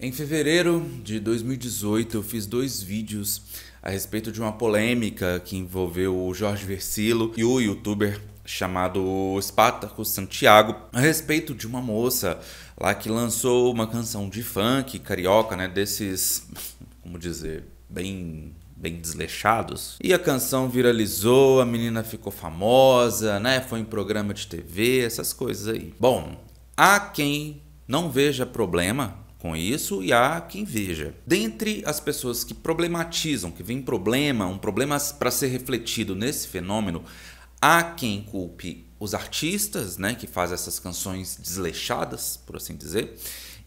Em fevereiro de 2018, eu fiz dois vídeos a respeito de uma polêmica que envolveu o Jorge Versilo e o youtuber chamado Espátaco Santiago, a respeito de uma moça lá que lançou uma canção de funk carioca, né, desses, como dizer, bem bem desleixados. E a canção viralizou, a menina ficou famosa, né, foi em programa de TV, essas coisas aí. Bom, há quem não veja problema com isso e há quem veja. Dentre as pessoas que problematizam, que vem problema, um problema para ser refletido nesse fenômeno, há quem culpe os artistas, né, que fazem essas canções desleixadas, por assim dizer,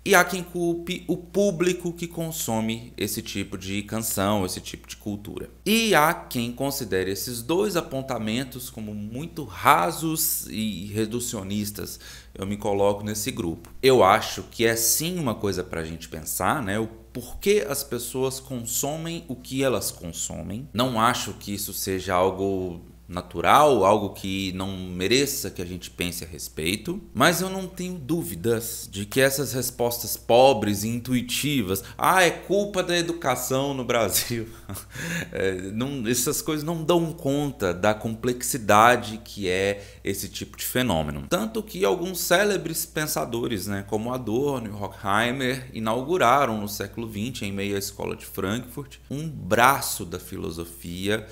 e há quem culpe o público que consome esse tipo de canção, esse tipo de cultura. E há quem considere esses dois apontamentos como muito rasos e reducionistas eu me coloco nesse grupo. Eu acho que é sim uma coisa para a gente pensar, né? O porquê as pessoas consomem o que elas consomem. Não acho que isso seja algo natural, algo que não mereça que a gente pense a respeito, mas eu não tenho dúvidas de que essas respostas pobres e intuitivas, ah, é culpa da educação no Brasil, é, não, essas coisas não dão conta da complexidade que é esse tipo de fenômeno. Tanto que alguns célebres pensadores, né, como Adorno e Horkheimer, inauguraram no século XX, em meio à escola de Frankfurt, um braço da filosofia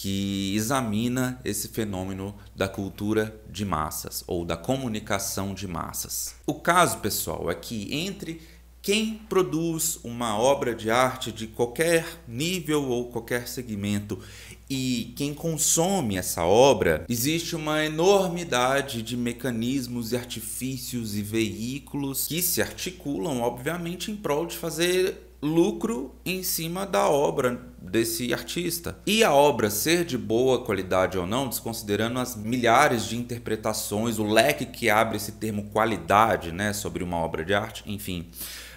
que examina esse fenômeno da cultura de massas ou da comunicação de massas. O caso, pessoal, é que entre quem produz uma obra de arte de qualquer nível ou qualquer segmento e quem consome essa obra, existe uma enormidade de mecanismos e artifícios e veículos que se articulam, obviamente, em prol de fazer lucro em cima da obra desse artista. E a obra ser de boa qualidade ou não, desconsiderando as milhares de interpretações, o leque que abre esse termo qualidade, né, sobre uma obra de arte, enfim.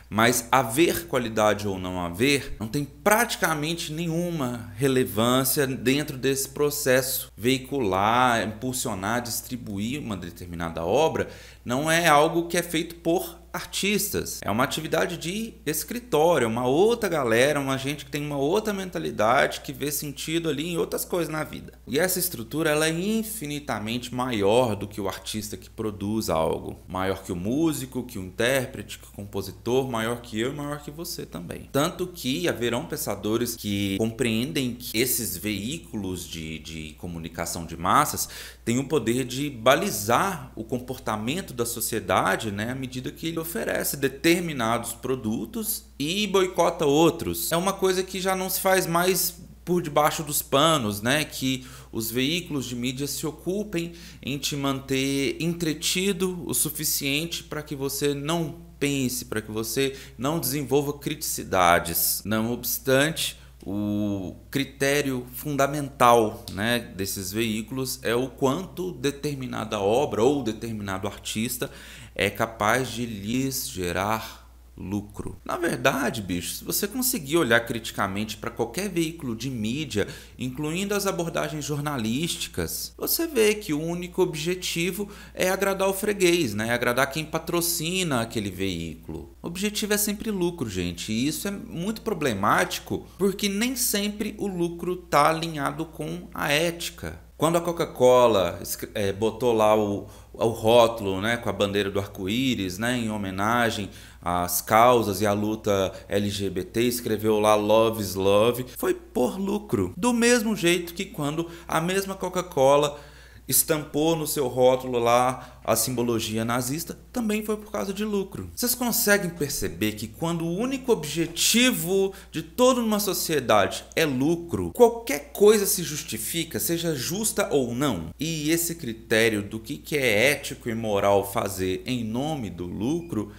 Mas haver qualidade ou não haver não tem praticamente nenhuma relevância dentro desse processo. Veicular, impulsionar, distribuir uma determinada obra não é algo que é feito por artistas. É uma atividade de escritório, é uma outra galera, uma gente que tem uma outra mentalidade, que vê sentido ali em outras coisas na vida. E essa estrutura ela é infinitamente maior do que o artista que produz algo, maior que o músico, que o intérprete, que o compositor, maior que eu e maior que você também. Tanto que haverão pensadores que compreendem que esses veículos de, de comunicação de massas tem o poder de balizar o comportamento da sociedade né, à medida que ele oferece determinados produtos e boicota outros. É uma coisa que já não se faz mais por debaixo dos panos, né? Que os veículos de mídia se ocupem em te manter entretido o suficiente para que você não pense, para que você não desenvolva criticidades. Não obstante, o critério fundamental né, desses veículos é o quanto determinada obra ou determinado artista é capaz de lhes gerar lucro. Na verdade, bicho, se você conseguir olhar criticamente para qualquer veículo de mídia, incluindo as abordagens jornalísticas, você vê que o único objetivo é agradar o freguês, né? É agradar quem patrocina aquele veículo. O objetivo é sempre lucro, gente, e isso é muito problemático porque nem sempre o lucro tá alinhado com a ética. Quando a Coca-Cola é, botou lá o, o rótulo né, com a bandeira do arco-íris né, em homenagem as causas e a luta LGBT, escreveu lá Love is Love, foi por lucro. Do mesmo jeito que quando a mesma Coca-Cola estampou no seu rótulo lá a simbologia nazista, também foi por causa de lucro. Vocês conseguem perceber que quando o único objetivo de toda uma sociedade é lucro, qualquer coisa se justifica, seja justa ou não. E esse critério do que é ético e moral fazer em nome do lucro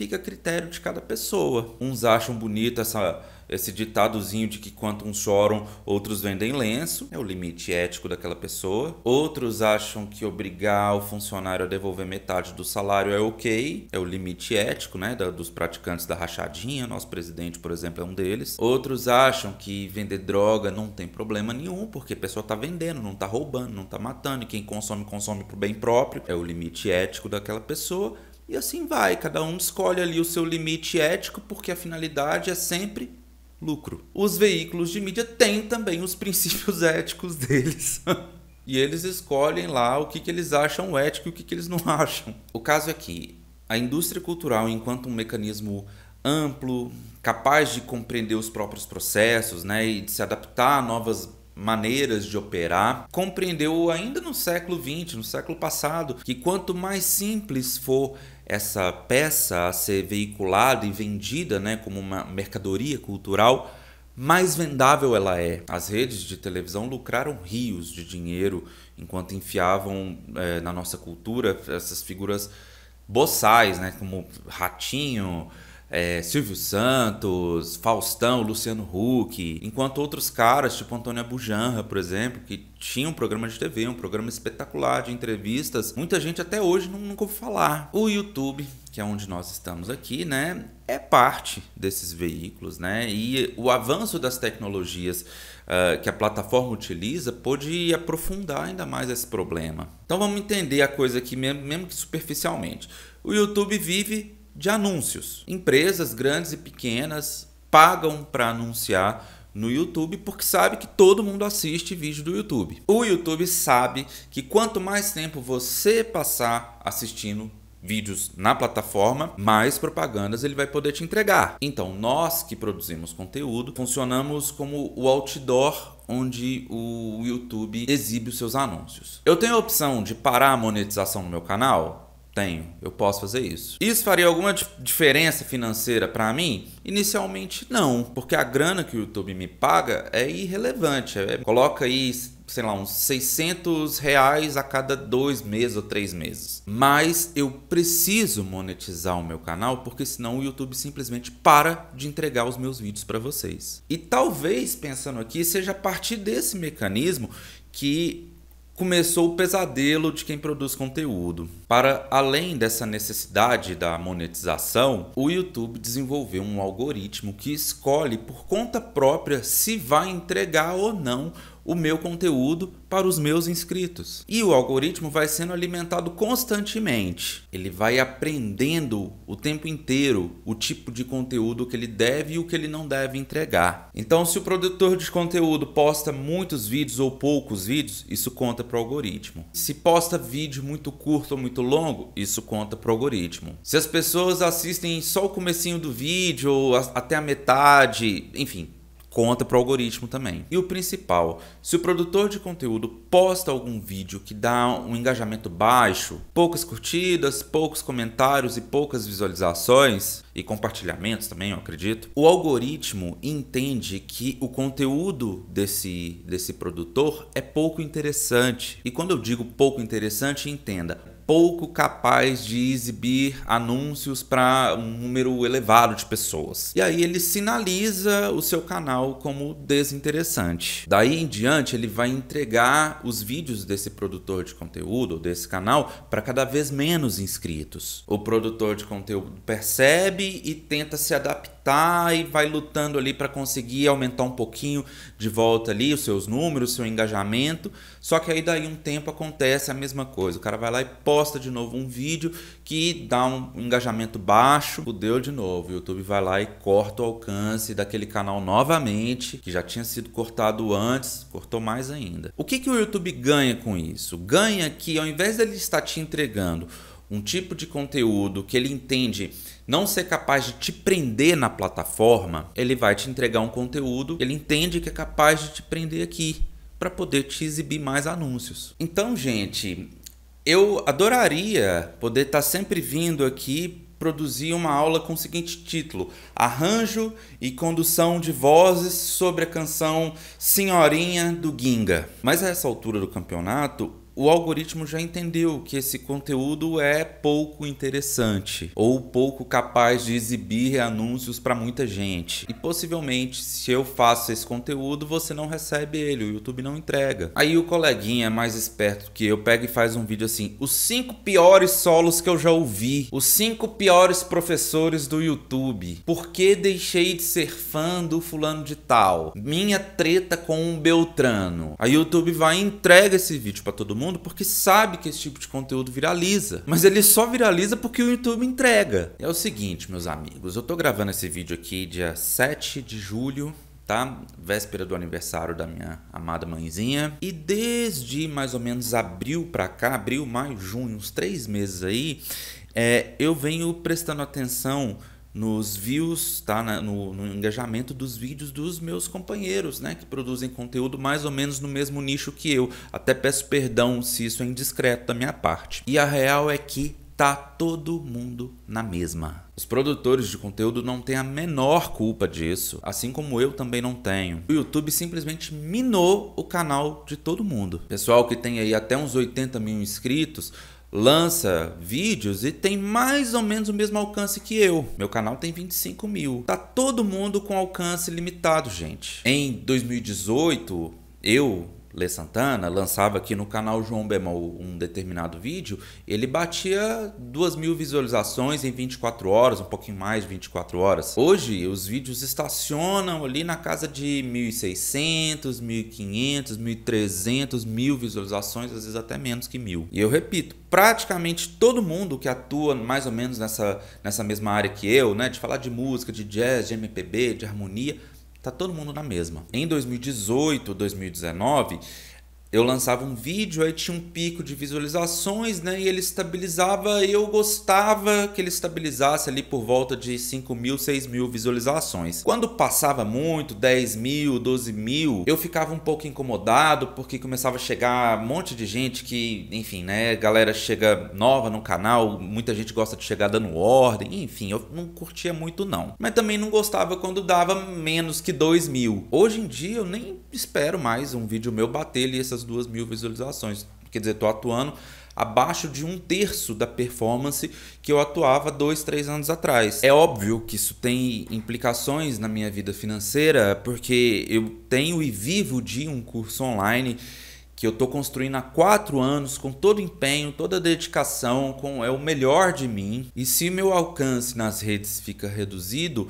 fica a critério de cada pessoa. Uns acham bonito essa, esse ditadozinho de que quanto uns choram, outros vendem lenço, é o limite ético daquela pessoa. Outros acham que obrigar o funcionário a devolver metade do salário é ok, é o limite ético, né, da, dos praticantes da rachadinha, nosso presidente, por exemplo, é um deles. Outros acham que vender droga não tem problema nenhum, porque a pessoa tá vendendo, não tá roubando, não tá matando, e quem consome, consome pro bem próprio, é o limite ético daquela pessoa e assim vai, cada um escolhe ali o seu limite ético, porque a finalidade é sempre lucro. Os veículos de mídia têm também os princípios éticos deles. e eles escolhem lá o que, que eles acham ético e o que, que eles não acham. O caso é que a indústria cultural, enquanto um mecanismo amplo, capaz de compreender os próprios processos né, e de se adaptar a novas maneiras de operar, compreendeu ainda no século XX, no século passado, que quanto mais simples for essa peça a ser veiculada e vendida né, como uma mercadoria cultural, mais vendável ela é. As redes de televisão lucraram rios de dinheiro enquanto enfiavam é, na nossa cultura essas figuras boçais, né, como Ratinho, é, Silvio Santos, Faustão, Luciano Huck, enquanto outros caras, tipo Antônio Abujanra, por exemplo, que tinha um programa de TV, um programa espetacular de entrevistas, muita gente até hoje não, nunca ouviu falar. O YouTube, que é onde nós estamos aqui, né, é parte desses veículos, né, e o avanço das tecnologias uh, que a plataforma utiliza pode aprofundar ainda mais esse problema. Então vamos entender a coisa aqui, mesmo, mesmo que superficialmente. O YouTube vive de anúncios. Empresas grandes e pequenas pagam para anunciar no YouTube porque sabe que todo mundo assiste vídeo do YouTube. O YouTube sabe que quanto mais tempo você passar assistindo vídeos na plataforma, mais propagandas ele vai poder te entregar. Então, nós que produzimos conteúdo, funcionamos como o outdoor onde o YouTube exibe os seus anúncios. Eu tenho a opção de parar a monetização no meu canal? Tenho, eu posso fazer isso. Isso faria alguma diferença financeira para mim? Inicialmente não, porque a grana que o YouTube me paga é irrelevante. É, coloca aí, sei lá, uns 600 reais a cada dois meses ou três meses. Mas eu preciso monetizar o meu canal, porque senão o YouTube simplesmente para de entregar os meus vídeos para vocês. E talvez, pensando aqui, seja a partir desse mecanismo que começou o pesadelo de quem produz conteúdo. Para além dessa necessidade da monetização, o YouTube desenvolveu um algoritmo que escolhe por conta própria se vai entregar ou não o meu conteúdo para os meus inscritos. E o algoritmo vai sendo alimentado constantemente. Ele vai aprendendo o tempo inteiro o tipo de conteúdo que ele deve e o que ele não deve entregar. Então, se o produtor de conteúdo posta muitos vídeos ou poucos vídeos, isso conta para o algoritmo. Se posta vídeo muito curto ou muito muito longo, isso conta para o algoritmo. Se as pessoas assistem só o comecinho do vídeo, ou a, até a metade, enfim, conta para o algoritmo também. E o principal, se o produtor de conteúdo posta algum vídeo que dá um engajamento baixo, poucas curtidas, poucos comentários e poucas visualizações e compartilhamentos também, eu acredito, o algoritmo entende que o conteúdo desse desse produtor é pouco interessante. E quando eu digo pouco interessante, entenda, pouco capaz de exibir anúncios para um número elevado de pessoas. E aí ele sinaliza o seu canal como desinteressante. Daí em diante ele vai entregar os vídeos desse produtor de conteúdo, desse canal, para cada vez menos inscritos. O produtor de conteúdo percebe e tenta se adaptar e vai lutando ali para conseguir aumentar um pouquinho de volta ali os seus números, seu engajamento. Só que aí daí um tempo acontece a mesma coisa. O cara vai lá e pode posta de novo um vídeo que dá um engajamento baixo, fudeu de novo. O YouTube vai lá e corta o alcance daquele canal novamente, que já tinha sido cortado antes, cortou mais ainda. O que, que o YouTube ganha com isso? Ganha que ao invés dele estar te entregando um tipo de conteúdo que ele entende não ser capaz de te prender na plataforma, ele vai te entregar um conteúdo que ele entende que é capaz de te prender aqui para poder te exibir mais anúncios. Então, gente, eu adoraria poder estar tá sempre vindo aqui produzir uma aula com o seguinte título: Arranjo e condução de vozes sobre a canção Senhorinha do Ginga. Mas a essa altura do campeonato, o algoritmo já entendeu que esse conteúdo é pouco interessante ou pouco capaz de exibir anúncios para muita gente. E possivelmente, se eu faço esse conteúdo, você não recebe ele, o YouTube não entrega. Aí o coleguinha mais esperto que eu pega e faz um vídeo assim: os cinco piores solos que eu já ouvi, os cinco piores professores do YouTube, por que deixei de ser fã do fulano de tal, minha treta com um Beltrano. Aí o YouTube vai e entrega esse vídeo para todo mundo mundo porque sabe que esse tipo de conteúdo viraliza. Mas ele só viraliza porque o YouTube entrega. É o seguinte, meus amigos, eu tô gravando esse vídeo aqui dia 7 de julho tá? Véspera do aniversário da minha amada mãezinha. E desde mais ou menos abril para cá, abril, maio, junho, uns três meses aí, é, eu venho prestando atenção nos views, tá? No, no, engajamento dos vídeos dos meus companheiros, né? Que produzem conteúdo mais ou menos no mesmo nicho que eu. Até peço perdão se isso é indiscreto da minha parte. E a real é que tá todo mundo na mesma. Os produtores de conteúdo não têm a menor culpa disso, assim como eu também não tenho. O YouTube simplesmente minou o canal de todo mundo. Pessoal que tem aí até uns 80 mil inscritos lança vídeos e tem mais ou menos o mesmo alcance que eu. Meu canal tem 25 mil. Tá todo mundo com alcance limitado, gente. Em 2018, eu Lê Santana lançava aqui no canal João Bemol um determinado vídeo, ele batia 2 mil visualizações em 24 horas, um pouquinho mais de 24 horas. Hoje, os vídeos estacionam ali na casa de 1.600, 1.500, 1.300, mil visualizações, às vezes até menos que mil. E eu repito, praticamente todo mundo que atua mais ou menos nessa, nessa mesma área que eu, né, de falar de música, de jazz, de MPB, de harmonia, Tá todo mundo na mesma. Em 2018, 2019, eu lançava um vídeo, aí tinha um pico de visualizações, né? E ele estabilizava, e eu gostava que ele estabilizasse ali por volta de 5 mil, 6 mil visualizações. Quando passava muito, 10 mil, 12 mil, eu ficava um pouco incomodado, porque começava a chegar um monte de gente que, enfim, né? Galera chega nova no canal, muita gente gosta de chegar dando ordem, enfim, eu não curtia muito não. Mas também não gostava quando dava menos que 2 mil. Hoje em dia eu nem espero mais um vídeo meu bater ali essas essas duas mil visualizações. Quer dizer, estou atuando abaixo de um terço da performance que eu atuava dois, três anos atrás. É óbvio que isso tem implicações na minha vida financeira, porque eu tenho e vivo de um curso online que eu estou construindo há quatro anos com todo empenho, toda dedicação, com é o melhor de mim. E se meu alcance nas redes fica reduzido,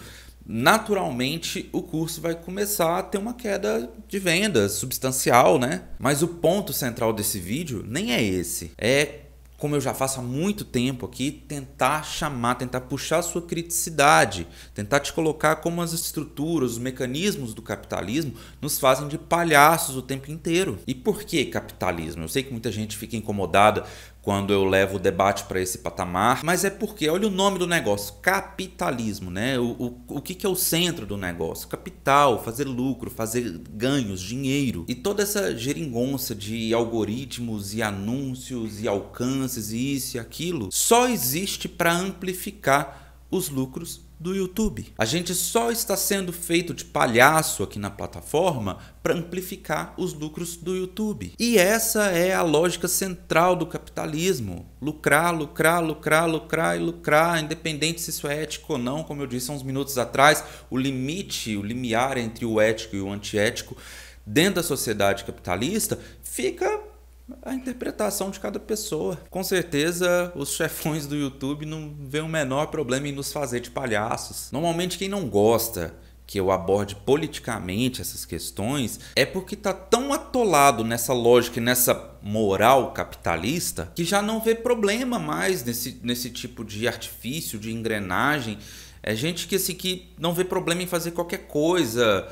naturalmente o curso vai começar a ter uma queda de vendas substancial, né? Mas o ponto central desse vídeo nem é esse. É como eu já faço há muito tempo aqui, tentar chamar, tentar puxar a sua criticidade, tentar te colocar como as estruturas, os mecanismos do capitalismo nos fazem de palhaços o tempo inteiro. E por que capitalismo? Eu sei que muita gente fica incomodada quando eu levo o debate para esse patamar, mas é porque, olha o nome do negócio, capitalismo, né? O, o, o que, que é o centro do negócio? Capital, fazer lucro, fazer ganhos, dinheiro. E toda essa geringonça de algoritmos e anúncios e alcances e isso e aquilo só existe para amplificar os lucros do YouTube. A gente só está sendo feito de palhaço aqui na plataforma para amplificar os lucros do YouTube. E essa é a lógica central do capitalismo: lucrar, lucrar, lucrar, lucrar e lucrar, independente se isso é ético ou não. Como eu disse há uns minutos atrás, o limite, o limiar entre o ético e o antiético dentro da sociedade capitalista fica a interpretação de cada pessoa. Com certeza, os chefões do YouTube não vêem o menor problema em nos fazer de palhaços. Normalmente, quem não gosta que eu aborde politicamente essas questões é porque tá tão atolado nessa lógica e nessa moral capitalista que já não vê problema mais nesse, nesse tipo de artifício, de engrenagem. É gente que, assim, que não vê problema em fazer qualquer coisa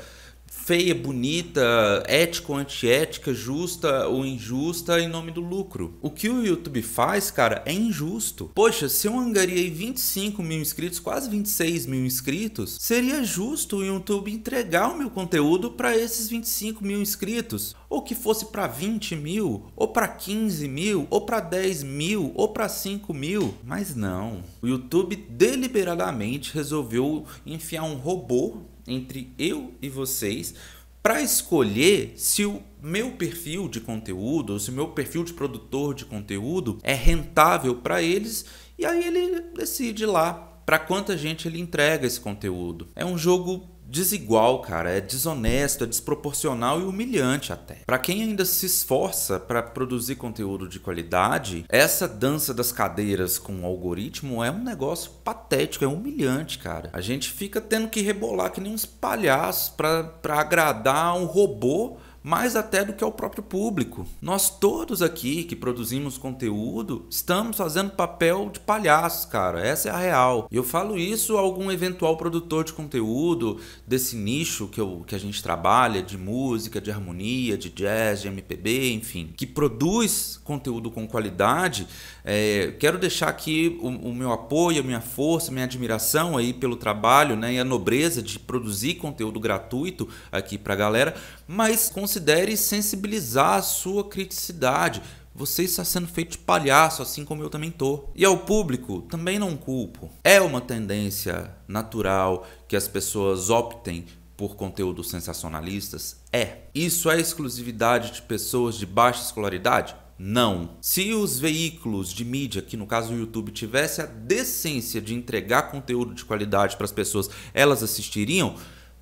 feia, bonita, ética ou antiética, justa ou injusta em nome do lucro. O que o YouTube faz, cara, é injusto. Poxa, se eu angariei 25 mil inscritos, quase 26 mil inscritos, seria justo o YouTube entregar o meu conteúdo para esses 25 mil inscritos. Ou que fosse para 20 mil, ou para 15 mil, ou para 10 mil, ou para 5 mil. Mas não. O YouTube deliberadamente resolveu enfiar um robô entre eu e vocês para escolher se o meu perfil de conteúdo, ou se o meu perfil de produtor de conteúdo é rentável para eles, e aí ele decide lá para quanta gente ele entrega esse conteúdo. É um jogo desigual, cara, é desonesto, é desproporcional e humilhante até. Para quem ainda se esforça para produzir conteúdo de qualidade, essa dança das cadeiras com o algoritmo é um negócio patético, é humilhante, cara. A gente fica tendo que rebolar que nem uns palhaços para agradar um robô mais até do que ao próprio público. Nós todos aqui que produzimos conteúdo estamos fazendo papel de palhaços, cara. Essa é a real. Eu falo isso a algum eventual produtor de conteúdo desse nicho que, eu, que a gente trabalha, de música, de harmonia, de jazz, de MPB, enfim, que produz conteúdo com qualidade. É, quero deixar aqui o, o, meu apoio, a minha força, a minha admiração aí pelo trabalho né, e a nobreza de produzir conteúdo gratuito aqui para a galera, mas considere sensibilizar a sua criticidade. Você está sendo feito de palhaço, assim como eu também tô. E ao público, também não culpo. É uma tendência natural que as pessoas optem por conteúdos sensacionalistas? É. Isso é exclusividade de pessoas de baixa escolaridade? Não. Se os veículos de mídia, que no caso o YouTube, tivesse a decência de entregar conteúdo de qualidade para as pessoas, elas assistiriam?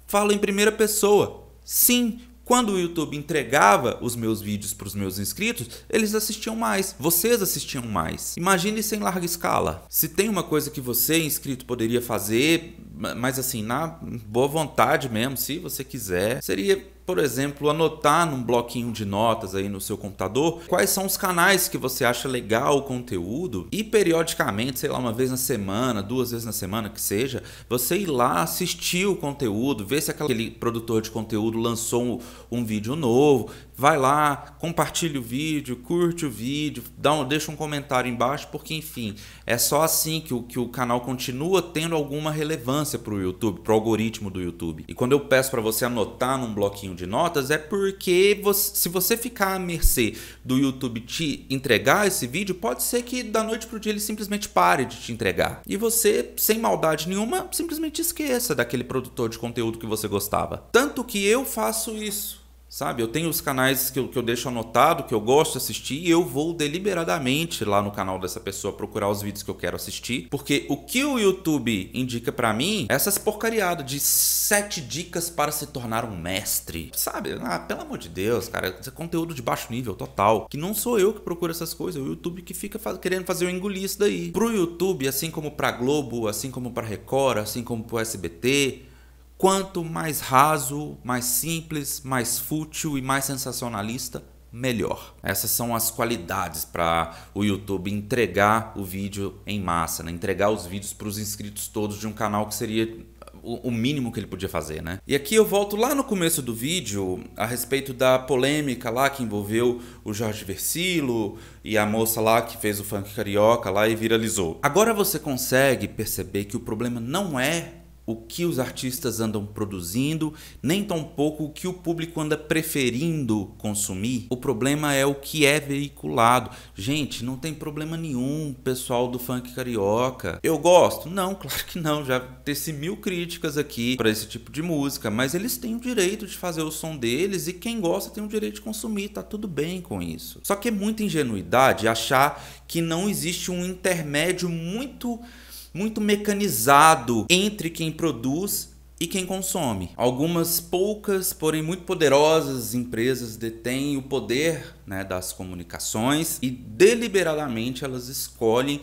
Fala em primeira pessoa. Sim, quando o YouTube entregava os meus vídeos para os meus inscritos, eles assistiam mais, vocês assistiam mais. Imagine isso em larga escala. Se tem uma coisa que você, inscrito, poderia fazer mas assim, na boa vontade mesmo, se você quiser, seria, por exemplo, anotar num bloquinho de notas aí no seu computador quais são os canais que você acha legal o conteúdo e periodicamente, sei lá, uma vez na semana, duas vezes na semana que seja, você ir lá assistir o conteúdo, ver se aquele produtor de conteúdo lançou um, um vídeo novo, vai lá, compartilha o vídeo, curte o vídeo, dá um, deixa um comentário embaixo, porque enfim, é só assim que o, que o canal continua tendo alguma relevância para o YouTube, para o algoritmo do YouTube. E quando eu peço para você anotar num bloquinho de notas, é porque você, se você ficar à mercê do YouTube te entregar esse vídeo, pode ser que da noite pro dia ele simplesmente pare de te entregar. E você, sem maldade nenhuma, simplesmente esqueça daquele produtor de conteúdo que você gostava. Tanto que eu faço isso. Sabe, eu tenho os canais que eu, que eu deixo anotado, que eu gosto de assistir, e eu vou deliberadamente lá no canal dessa pessoa procurar os vídeos que eu quero assistir, porque o que o YouTube indica para mim é essas porcariadas de sete dicas para se tornar um mestre. Sabe, ah, pelo amor de Deus, cara, isso é conteúdo de baixo nível total. Que não sou eu que procuro essas coisas, é o YouTube que fica querendo fazer eu engolir isso daí. Pro YouTube, assim como pra Globo, assim como pra Record, assim como pro SBT, Quanto mais raso, mais simples, mais fútil e mais sensacionalista, melhor. Essas são as qualidades para o YouTube entregar o vídeo em massa, né? entregar os vídeos para os inscritos todos de um canal que seria o mínimo que ele podia fazer, né? E aqui eu volto lá no começo do vídeo a respeito da polêmica lá que envolveu o Jorge Versilo e a moça lá que fez o funk carioca lá e viralizou. Agora você consegue perceber que o problema não é o que os artistas andam produzindo, nem tampouco o que o público anda preferindo consumir. O problema é o que é veiculado. Gente, não tem problema nenhum, pessoal do funk carioca. Eu gosto? Não, claro que não. Já teci mil críticas aqui para esse tipo de música, mas eles têm o direito de fazer o som deles e quem gosta tem o direito de consumir, tá tudo bem com isso. Só que é muita ingenuidade achar que não existe um intermédio muito muito mecanizado entre quem produz e quem consome. Algumas poucas, porém muito poderosas empresas detêm o poder né, das comunicações e deliberadamente elas escolhem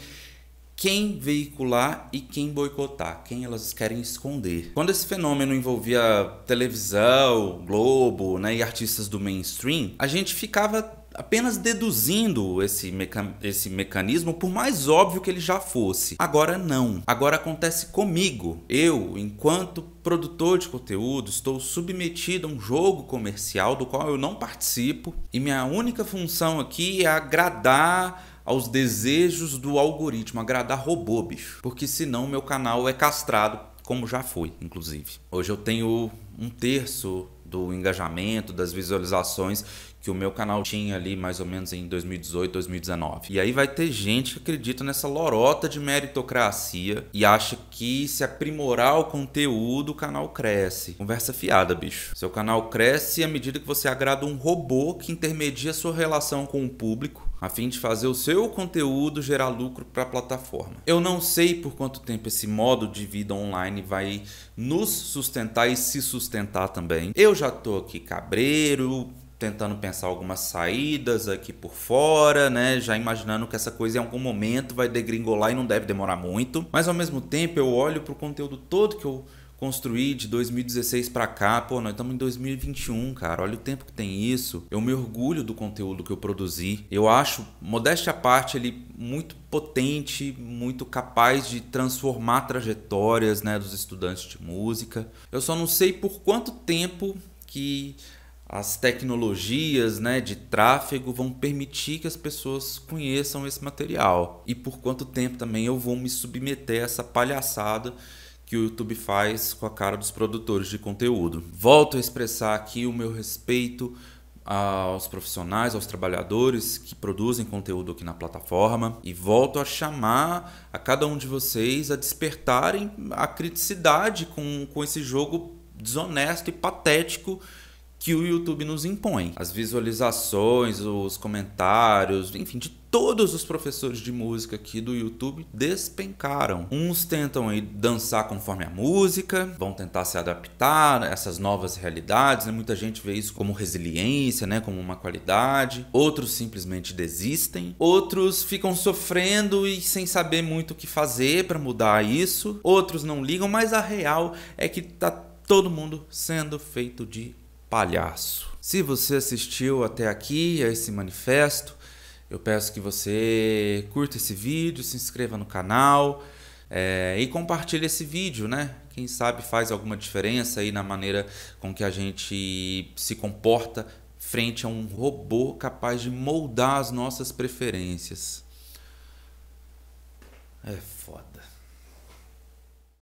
quem veicular e quem boicotar, quem elas querem esconder. Quando esse fenômeno envolvia televisão, Globo né, e artistas do mainstream, a gente ficava apenas deduzindo esse, meca esse mecanismo, por mais óbvio que ele já fosse. Agora não. Agora acontece comigo. Eu, enquanto produtor de conteúdo, estou submetido a um jogo comercial do qual eu não participo e minha única função aqui é agradar aos desejos do algoritmo, agradar robô, bicho. Porque senão meu canal é castrado, como já foi, inclusive. Hoje eu tenho um terço do engajamento, das visualizações que o meu canal tinha ali mais ou menos em 2018, 2019. E aí vai ter gente que acredita nessa lorota de meritocracia e acha que se aprimorar o conteúdo, o canal cresce. Conversa fiada, bicho. Seu canal cresce à medida que você agrada um robô que intermedia sua relação com o público a fim de fazer o seu conteúdo gerar lucro para a plataforma. Eu não sei por quanto tempo esse modo de vida online vai nos sustentar e se sustentar também. Eu já tô aqui cabreiro, tentando pensar algumas saídas aqui por fora, né? Já imaginando que essa coisa em algum momento vai degringolar e não deve demorar muito. Mas ao mesmo tempo eu olho pro conteúdo todo que eu construí de 2016 para cá, pô, nós estamos em 2021, cara. Olha o tempo que tem isso. Eu me orgulho do conteúdo que eu produzi. Eu acho, modéstia à parte, ele muito potente, muito capaz de transformar trajetórias, né, dos estudantes de música. Eu só não sei por quanto tempo que as tecnologias né, de tráfego vão permitir que as pessoas conheçam esse material. E por quanto tempo também eu vou me submeter a essa palhaçada que o YouTube faz com a cara dos produtores de conteúdo. Volto a expressar aqui o meu respeito aos profissionais, aos trabalhadores que produzem conteúdo aqui na plataforma e volto a chamar a cada um de vocês a despertarem a criticidade com, com esse jogo desonesto e patético que o YouTube nos impõe. As visualizações, os comentários, enfim, de todos os professores de música aqui do YouTube despencaram. Uns tentam aí dançar conforme a música, vão tentar se adaptar a essas novas realidades, né? Muita gente vê isso como resiliência, né? Como uma qualidade. Outros simplesmente desistem. Outros ficam sofrendo e sem saber muito o que fazer para mudar isso. Outros não ligam, mas a real é que tá todo mundo sendo feito de palhaço. Se você assistiu até aqui a esse manifesto, eu peço que você curta esse vídeo, se inscreva no canal é, e compartilhe esse vídeo, né? Quem sabe faz alguma diferença aí na maneira com que a gente se comporta frente a um robô capaz de moldar as nossas preferências. É foda.